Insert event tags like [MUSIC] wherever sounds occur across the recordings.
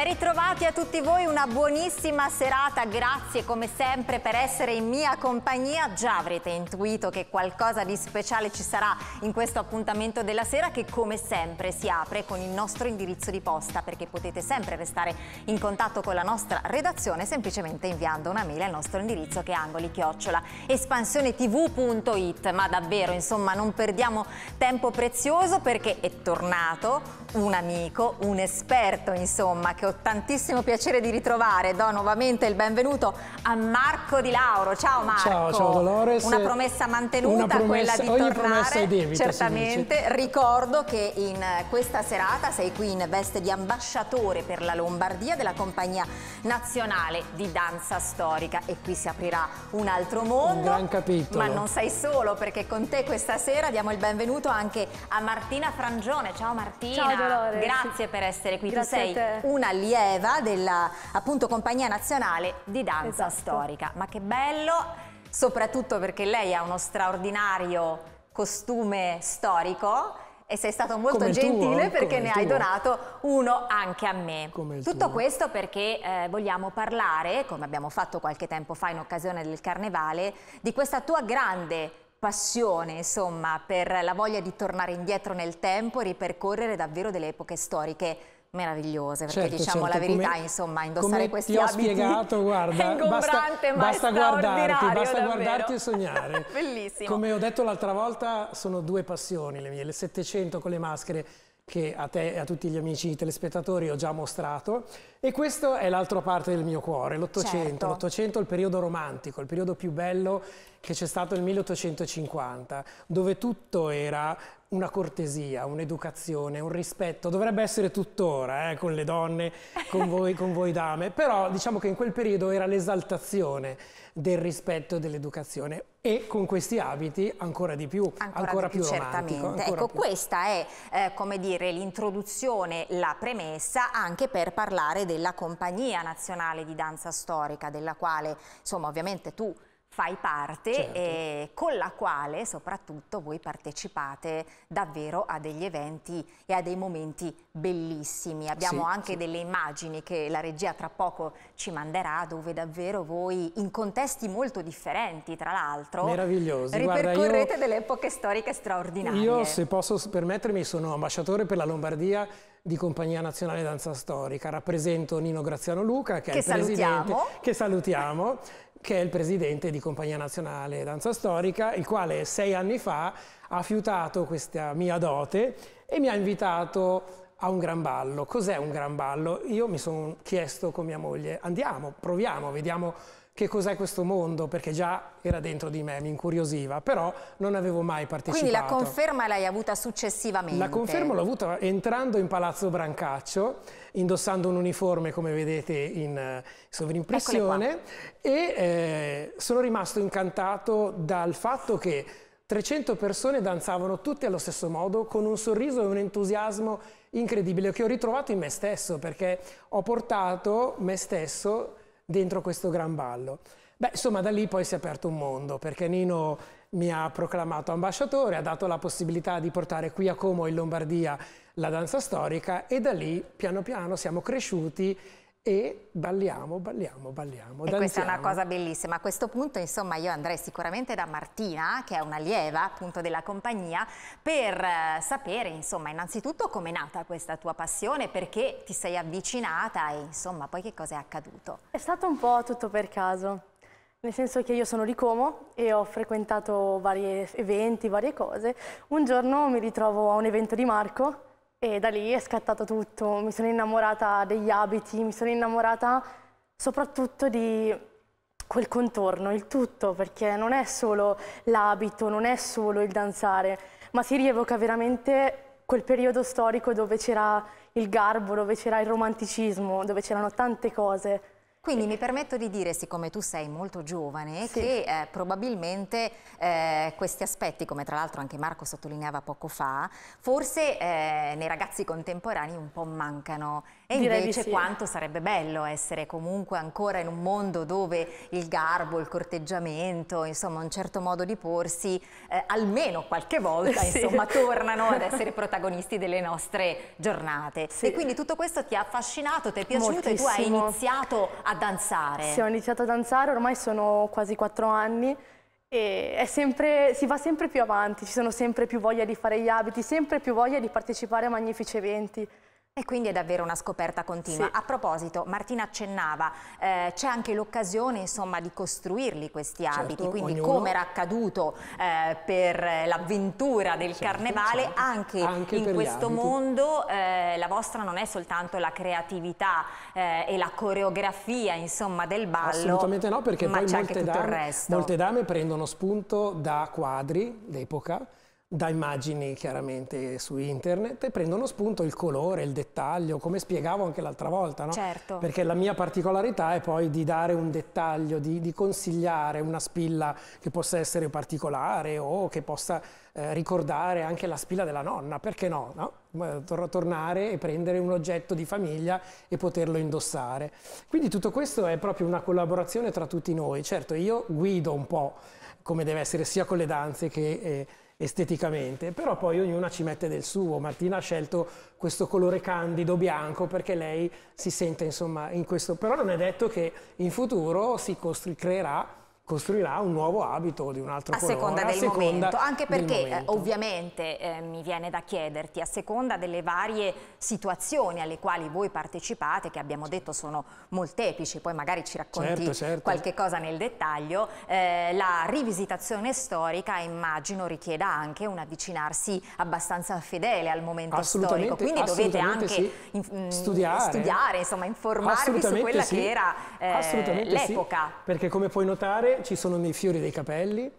Ben ritrovati a tutti voi, una buonissima serata, grazie come sempre per essere in mia compagnia. Già avrete intuito che qualcosa di speciale ci sarà in questo appuntamento della sera che come sempre si apre con il nostro indirizzo di posta perché potete sempre restare in contatto con la nostra redazione semplicemente inviando una mail al nostro indirizzo che è angoli-espansionetv.it. Ma davvero, insomma, non perdiamo tempo prezioso perché è tornato un amico, un esperto insomma che ho l'altro tantissimo piacere di ritrovare, do nuovamente il benvenuto a Marco Di Lauro. Ciao Marco. Ciao, ciao Dolores. Una promessa mantenuta, Una promessa, quella di tornare. Debita, certamente. Ricordo che in questa serata sei qui in veste di ambasciatore per la Lombardia della Compagnia Nazionale di Danza Storica e qui si aprirà un altro mondo. Un gran capitolo. Ma non sei solo perché con te questa sera diamo il benvenuto anche a Martina Frangione. Ciao Martina. Ciao Dolores. Grazie per essere qui. Grazie tu sei una allieva della appunto compagnia nazionale di danza esatto. storica. Ma che bello, soprattutto perché lei ha uno straordinario costume storico e sei stato molto gentile tuo, perché ne hai donato uno anche a me. Tutto tuo. questo perché eh, vogliamo parlare, come abbiamo fatto qualche tempo fa in occasione del carnevale, di questa tua grande passione, insomma, per la voglia di tornare indietro nel tempo e ripercorrere davvero delle epoche storiche meravigliose, perché certo, diciamo certo. la verità, come, insomma, indossare questi ti ho abiti spiegato, [LAUGHS] guarda, è ingombrante, basta, basta guardarti, basta davvero. guardarti e sognare. [LAUGHS] Bellissimo. Come ho detto l'altra volta, sono due passioni le mie, le 700 con le maschere che a te e a tutti gli amici telespettatori ho già mostrato e questa è l'altra parte del mio cuore, l'Ottocento, certo. l'Ottocento è il periodo romantico, il periodo più bello che c'è stato nel 1850, dove tutto era una cortesia, un'educazione, un rispetto, dovrebbe essere tuttora eh, con le donne, con [LAUGHS] voi, con voi dame, però diciamo che in quel periodo era l'esaltazione del rispetto e dell'educazione e con questi abiti ancora di più, ancora, ancora più, più certamente. Ecco, più. questa è eh, come dire l'introduzione, la premessa anche per parlare della compagnia nazionale di danza storica, della quale insomma ovviamente tu fai parte certo. e eh, con la quale soprattutto voi partecipate davvero a degli eventi e a dei momenti bellissimi. Abbiamo sì, anche sì. delle immagini che la regia tra poco ci manderà dove davvero voi in contesti molto differenti tra l'altro ripercorrete Guarda, io, delle epoche storiche straordinarie. Io se posso permettermi sono ambasciatore per la Lombardia di Compagnia Nazionale Danza Storica, rappresento Nino Graziano Luca che, che è il salutiamo. presidente che salutiamo che è il presidente di Compagnia Nazionale Danza Storica, il quale sei anni fa ha fiutato questa mia dote e mi ha invitato a un gran ballo. Cos'è un gran ballo? Io mi sono chiesto con mia moglie, andiamo, proviamo, vediamo che cos'è questo mondo, perché già era dentro di me, mi incuriosiva, però non avevo mai partecipato. Quindi la conferma l'hai avuta successivamente? La conferma l'ho avuta entrando in Palazzo Brancaccio, indossando un uniforme, come vedete, in eh, sovrimpressione, e eh, sono rimasto incantato dal fatto che 300 persone danzavano tutte allo stesso modo con un sorriso e un entusiasmo incredibile che ho ritrovato in me stesso perché ho portato me stesso dentro questo gran ballo. Beh, insomma, da lì poi si è aperto un mondo, perché Nino mi ha proclamato ambasciatore, ha dato la possibilità di portare qui a Como in Lombardia la danza storica e da lì, piano piano, siamo cresciuti e balliamo, balliamo, balliamo. E danziamo. questa è una cosa bellissima. A questo punto, insomma, io andrei sicuramente da Martina, che è una lieva appunto della compagnia, per eh, sapere, insomma, innanzitutto com'è nata questa tua passione, perché ti sei avvicinata e insomma, poi che cosa è accaduto? È stato un po' tutto per caso. Nel senso che io sono di Como e ho frequentato vari eventi, varie cose. Un giorno mi ritrovo a un evento di Marco e da lì è scattato tutto, mi sono innamorata degli abiti, mi sono innamorata soprattutto di quel contorno, il tutto, perché non è solo l'abito, non è solo il danzare, ma si rievoca veramente quel periodo storico dove c'era il garbo, dove c'era il romanticismo, dove c'erano tante cose. Quindi mi permetto di dire, siccome tu sei molto giovane, sì. che eh, probabilmente eh, questi aspetti, come tra l'altro anche Marco sottolineava poco fa, forse eh, nei ragazzi contemporanei un po' mancano e Direi invece sì. quanto sarebbe bello essere comunque ancora in un mondo dove il garbo, il corteggiamento, insomma un certo modo di porsi, eh, almeno qualche volta [LAUGHS] sì. insomma tornano ad essere protagonisti delle nostre giornate. Sì. E quindi tutto questo ti ha affascinato, ti è piaciuto Moltissimo. e tu hai iniziato a danzare. Sì, ho iniziato a danzare, ormai sono quasi quattro anni e sempre, si va sempre più avanti, ci sono sempre più voglia di fare gli abiti, sempre più voglia di partecipare a magnifici eventi. E quindi è davvero una scoperta continua. Sì. A proposito, Martina accennava, eh, c'è anche l'occasione di costruirli questi certo, abiti, certo, quindi ognuno... come era accaduto eh, per l'avventura del certo, carnevale, certo. Anche, anche, in questo mondo eh, la vostra non è soltanto la creatività eh, e la coreografia insomma, del ballo, Assolutamente no, perché poi molte dame, molte dame prendono spunto da quadri d'epoca, da immagini chiaramente su internet e prendono spunto il colore, il dettaglio, come spiegavo anche l'altra volta, no? certo. perché la mia particolarità è poi di dare un dettaglio, di, di consigliare una spilla che possa essere particolare o che possa eh, ricordare anche la spilla della nonna, perché no? no? tornare e prendere un oggetto di famiglia e poterlo indossare. Quindi tutto questo è proprio una collaborazione tra tutti noi, certo io guido un po' come deve essere sia con le danze che... Eh, esteticamente, però poi ognuna ci mette del suo. Martina ha scelto questo colore candido bianco perché lei si sente insomma in questo, però non è detto che in futuro si creerà costruirà un nuovo abito o di un altro a colore. Seconda a seconda del momento, anche perché eh, momento. ovviamente eh, mi viene da chiederti, a seconda delle varie situazioni alle quali voi partecipate, che abbiamo detto sono molteplici, poi magari ci racconti certo, certo. qualche cosa nel dettaglio, eh, la rivisitazione storica immagino richieda anche un avvicinarsi abbastanza fedele al momento storico, quindi dovete anche sì. Mm, studiare. studiare. insomma informarvi su quella sì. che era eh, l'epoca. Sì, perché come puoi notare ci sono dei fiori dei capelli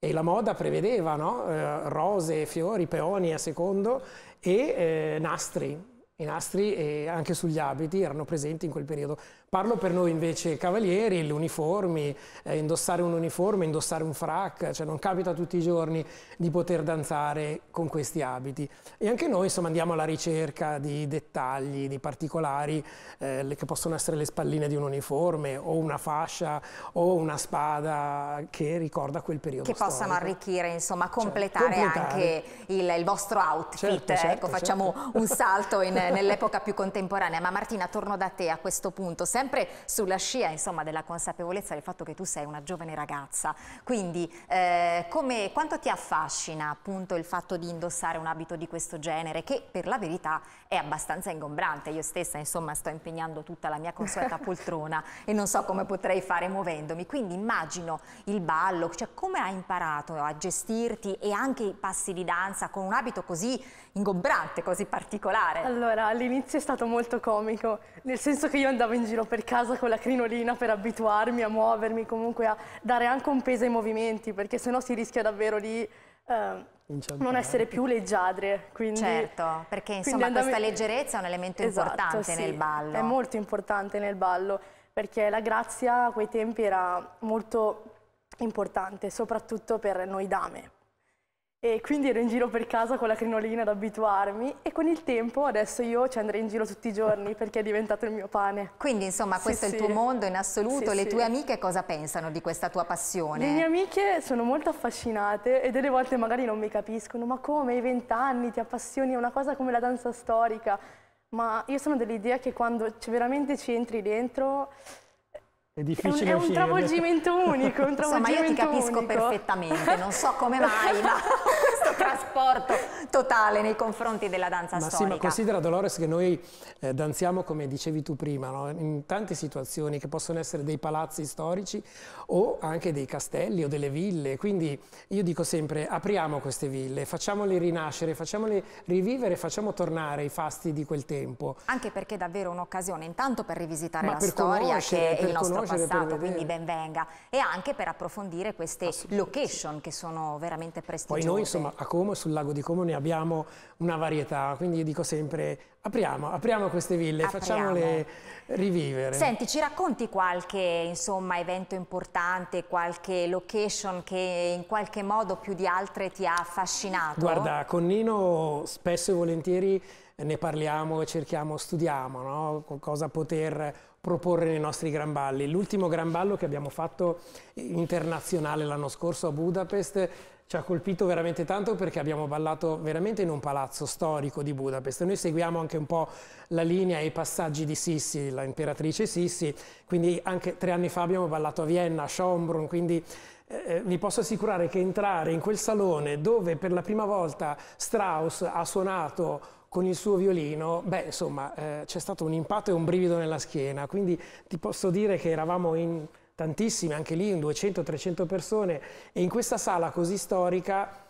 e la moda prevedeva no? eh, rose, fiori, peoni a secondo e eh, nastri. I nastri eh, anche sugli abiti erano presenti in quel periodo. Parlo per noi invece cavalieri, gli uniformi, eh, indossare un uniforme, indossare un frac, cioè non capita tutti i giorni di poter danzare con questi abiti. E anche noi insomma andiamo alla ricerca di dettagli, di particolari eh, che possono essere le spalline di un uniforme o una fascia o una spada che ricorda quel periodo Che storico. possano arricchire, insomma cioè, completare, cioè, completare. anche il, il, vostro outfit. Certo, certo, ecco, certo. facciamo un salto [LAUGHS] nell'epoca più contemporanea. Ma Martina, torno da te a questo punto sempre sulla scia insomma, della consapevolezza del fatto che tu sei una giovane ragazza, quindi eh, come, quanto ti affascina appunto il fatto di indossare un abito di questo genere che per la verità è abbastanza ingombrante, io stessa insomma sto impegnando tutta la mia consueta [LAUGHS] poltrona e non so come potrei fare muovendomi, quindi immagino il ballo, cioè come hai imparato a gestirti e anche i passi di danza con un abito così ingombrante, così particolare? Allora all'inizio è stato molto comico, nel senso che io andavo in giro per casa con la crinolina per abituarmi a muovermi, comunque a dare anche un peso ai movimenti, perché sennò si rischia davvero di... Eh, non essere più leggiadre. Quindi, certo, perché insomma andami... questa leggerezza è un elemento esatto, importante sì, nel ballo. È molto importante nel ballo, perché la grazia a quei tempi era molto importante, soprattutto per noi dame. E quindi ero in giro per casa con la crinolina ad abituarmi e con il tempo adesso io ci andrei in giro tutti i giorni perché è diventato il mio pane. Quindi insomma questo sì, è il tuo sì. mondo in assoluto, sì, le tue amiche cosa pensano di questa tua passione? Le mie amiche sono molto affascinate e delle volte magari non mi capiscono ma come hai vent'anni, ti appassioni a una cosa come la danza storica ma io sono dell'idea che quando veramente ci entri dentro è difficile è un, è un travolgimento unico, un travolgimento Insomma, io ti capisco unico. perfettamente, non so come [LAUGHS] mai, ma esatto rapporto totale nei confronti della danza ma storica. Sì, ma considera Dolores che noi eh, danziamo come dicevi tu prima, no? in tante situazioni che possono essere dei palazzi storici o anche dei castelli o delle ville, quindi io dico sempre apriamo queste ville, facciamole rinascere, facciamole rivivere, facciamo tornare i fasti di quel tempo. Anche perché è davvero un'occasione intanto per rivisitare ma la per storia che è il nostro passato, quindi benvenga, e anche per approfondire queste location che sono veramente prestigiose. Poi noi insomma a Como sul sul lago di Como ne abbiamo una varietà, quindi io dico sempre apriamo, apriamo queste ville, apriamo. facciamole rivivere. Senti, ci racconti qualche insomma, evento importante, qualche location che in qualche modo più di altre ti ha affascinato? Guarda, con Nino spesso e volentieri ne parliamo cerchiamo, studiamo no? cosa poter proporre nei nostri gran balli. L'ultimo gran ballo che abbiamo fatto internazionale l'anno scorso a Budapest ci ha colpito veramente tanto perché abbiamo ballato veramente in un palazzo storico di Budapest. Noi seguiamo anche un po' la linea e i passaggi di Sissi, l'imperatrice Sissi, quindi anche tre anni fa abbiamo ballato a Vienna, a Schombrun, quindi eh, eh, vi posso assicurare che entrare in quel salone dove per la prima volta Strauss ha suonato con il suo violino, beh, insomma, eh, c'è stato un impatto e un brivido nella schiena, quindi ti posso dire che eravamo in tantissime, anche lì in 200-300 persone, e in questa sala così storica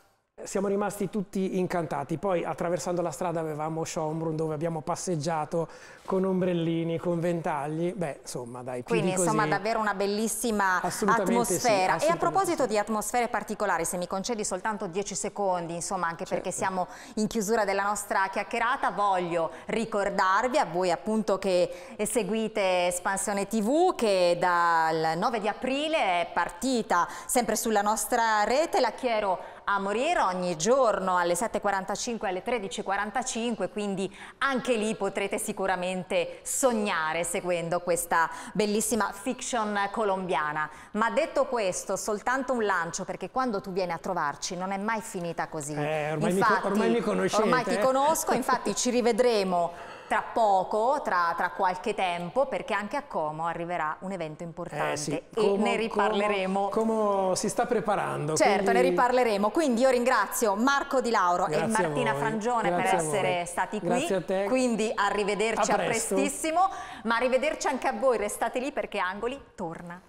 siamo rimasti tutti incantati. Poi attraversando la strada avevamo Schombrun dove abbiamo passeggiato con ombrellini, con ventagli. Beh, insomma, dai, Quindi insomma così. davvero una bellissima atmosfera. Sì, e a proposito sì. di atmosfere particolari, se mi concedi soltanto 10 secondi, insomma, anche certo. perché siamo in chiusura della nostra chiacchierata, voglio ricordarvi a voi appunto che seguite Espansione TV che dal 9 di aprile è partita sempre sulla nostra rete la Chiero a Moriero ogni giorno alle 7.45 alle 13.45, quindi anche lì potrete sicuramente sognare seguendo questa bellissima fiction colombiana. Ma detto questo, soltanto un lancio, perché quando tu vieni a trovarci non è mai finita così. Eh, ormai, infatti, mi, ormai mi conoscete. Ormai ti eh. conosco, infatti ci rivedremo tra poco, tra, tra, qualche tempo, perché anche a Como arriverà un evento importante eh sì, Como, e ne riparleremo. Como, Como si sta preparando. Certo, quindi... ne riparleremo. Quindi io ringrazio Marco Di Lauro Grazie e Martina Frangione Grazie per essere stati qui. Grazie a te. Quindi arrivederci a, a prestissimo, ma arrivederci anche a voi. Restate lì perché Angoli torna.